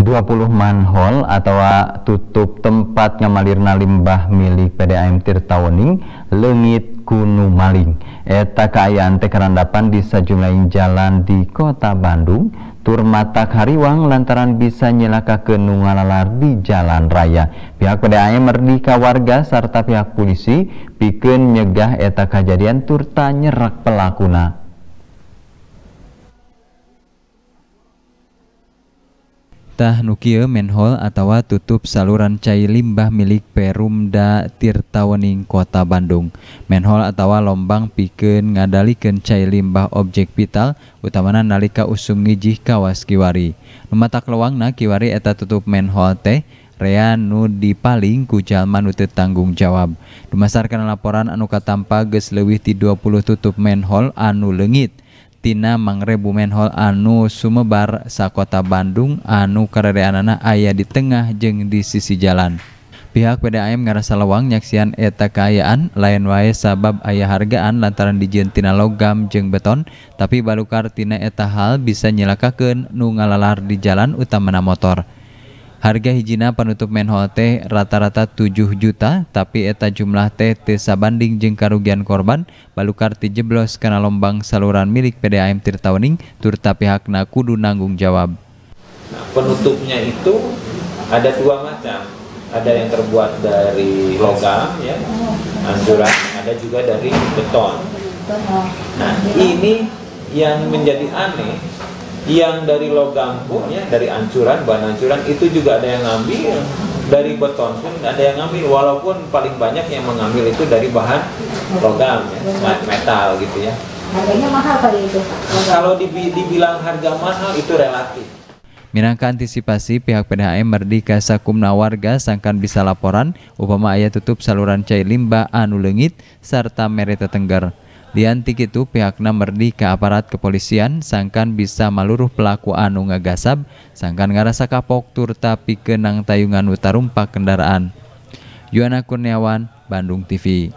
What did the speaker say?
20 manhole atau tutup tempat ngamalirna limbah milik PDAM Tirtawening lengit kunu Maling eta kaayaan teh karandapan di sejumlah jalan di kota Bandung tur mata hariwang lantaran bisa nyelaka ke nungalalar di jalan raya pihak PDAM merdika warga serta pihak polisi bikin nyegah eta kejadian turta nyerak pelakuna Tah menhall menhol tutup saluran cair limbah milik Perumda Tirtawening Kota Bandung. Menhol atau lombang piken ngadalikeun cair limbah objek vital utamana nalika usum ngijih kawas kiwari. Numata lewangna kiwari eta tutup menhol teh rea nu dipaling kujal jalma tanggung jawab. Dumasarkan laporan anu katampa geus leuwih ti 20 tutup menhol anu lengit. mangrebumenhol anu Sumebar Sa kota Bandung anu karedan ayah di tengahjeng di sisi jalan. Pihak PdaAM merasaasa lewang nyaksiian eta kayayaan lain-waye sabab aya hargagaan lantaran di jetina logam jeung beton, tapi balukartinana eta hal bisa nylaka ke nu ngalalar di jalan utama mena motor. Harga hijina penutup menhol teh rata-rata 7 juta, tapi eta jumlah teh tesa banding jeng karugian korban, balukar jeblos karena lombang saluran milik PDAM Tirtawening, turta pihakna kudu nanggung jawab. Nah, penutupnya itu ada dua macam, ada yang terbuat dari logam, ya, anjuran, ada juga dari beton. Nah, ini yang menjadi aneh yang dari logam pun ya dari ancuran bahan ancuran itu juga ada yang ngambil dari beton pun ada yang ngambil walaupun paling banyak yang mengambil itu dari bahan logam ya metal gitu ya harganya mahal kali itu kalau dibilang harga mahal itu relatif Minangka antisipasi pihak PDHM Merdika Sakumna warga sangkan bisa laporan upama ayah tutup saluran cair limba anu lengit serta Merita Tenggar. Diantik itu pihak nomor merdi ke aparat kepolisian sangkan bisa meluruh pelaku anu ngagasab sangkan ngarasa kapok tur tapi kenang tayungan utarumpak kendaraan. Yuana Kurniawan, Bandung TV.